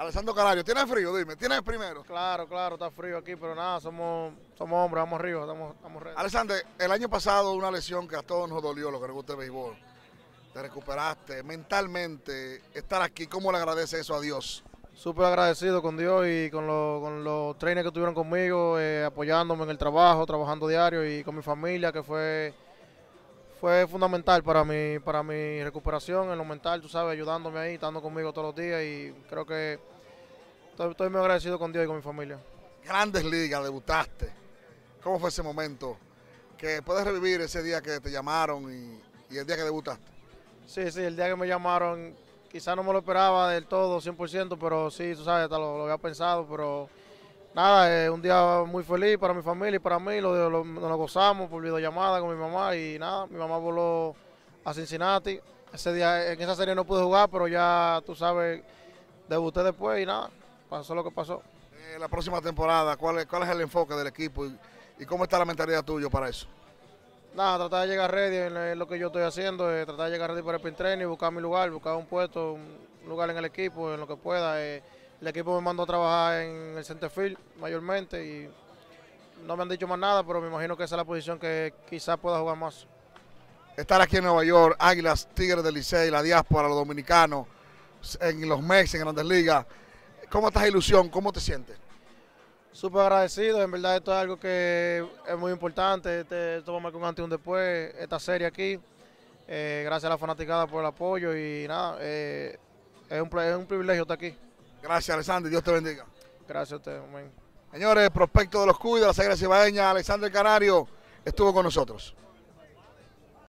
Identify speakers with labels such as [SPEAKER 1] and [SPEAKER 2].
[SPEAKER 1] Alessandro Canario, ¿tienes frío? Dime, ¿tienes primero? Claro, claro, está frío aquí, pero nada, somos, somos
[SPEAKER 2] hombres, vamos arriba, estamos, estamos
[SPEAKER 1] Alessandro, el año pasado una lesión que a todos nos dolió, lo que le gusta el béisbol. Te recuperaste mentalmente, estar aquí, ¿cómo le agradece eso a Dios?
[SPEAKER 2] Súper agradecido con Dios y con, los trainers que tuvieron conmigo, eh, apoyándome en el trabajo, trabajando diario y con mi familia, que fue fue fundamental para mi, para mi recuperación en lo mental, tú sabes, ayudándome ahí, estando conmigo todos los días y creo que estoy, muy agradecido con Dios y con mi familia. Grandes ligas, debutaste. ¿Cómo fue ese momento?
[SPEAKER 1] Que puedes revivir ese día que te llamaron y, el día que debutaste.
[SPEAKER 2] Sí, sí, el día que me llamaron, quizás no me lo esperaba del todo, 100%, pero sí, tú sabes, hasta lo había pensado, pero nada, eh, un día muy feliz para mi familia y para mí, lo, nos lo gozamos por videollamada con mi mamá y nada, mi mamá voló a Cincinnati. Ese día, en esa serie no pude jugar, pero ya tú sabes, debuté después y nada, pasó lo que pasó.
[SPEAKER 1] Eh, la próxima temporada, ¿cuál es, ¿cuál es el enfoque del equipo y, cómo está la mentalidad tuya para eso?
[SPEAKER 2] Nada, tratar de llegar ready es lo que yo estoy haciendo, eh, tratar de llegar ready para el pin training, buscar mi lugar, buscar un puesto, un lugar en el equipo, en lo que pueda. El equipo me mandó a trabajar en el center field mayormente y no me han dicho más nada, pero me imagino que esa es la posición que quizás pueda jugar más.
[SPEAKER 1] Estar aquí en Nueva York, Águilas, Tigres del Licey, la diáspora, los dominicanos, en los meses, en Grandes Ligas. ¿Cómo estás ilusión? ¿Cómo te sientes?
[SPEAKER 2] Súper agradecido, en verdad esto es algo que es muy importante, este, esto va a marcar un antes y un después, esta serie aquí. Eh, gracias a la fanaticada por el apoyo y nada, eh, es, un, es un privilegio estar aquí. Gracias, Alexander. Dios te bendiga. Gracias a ustedes, amén.
[SPEAKER 1] Señores, prospecto de los cuidos, de las Alexandre Alexander Canario, estuvo con nosotros.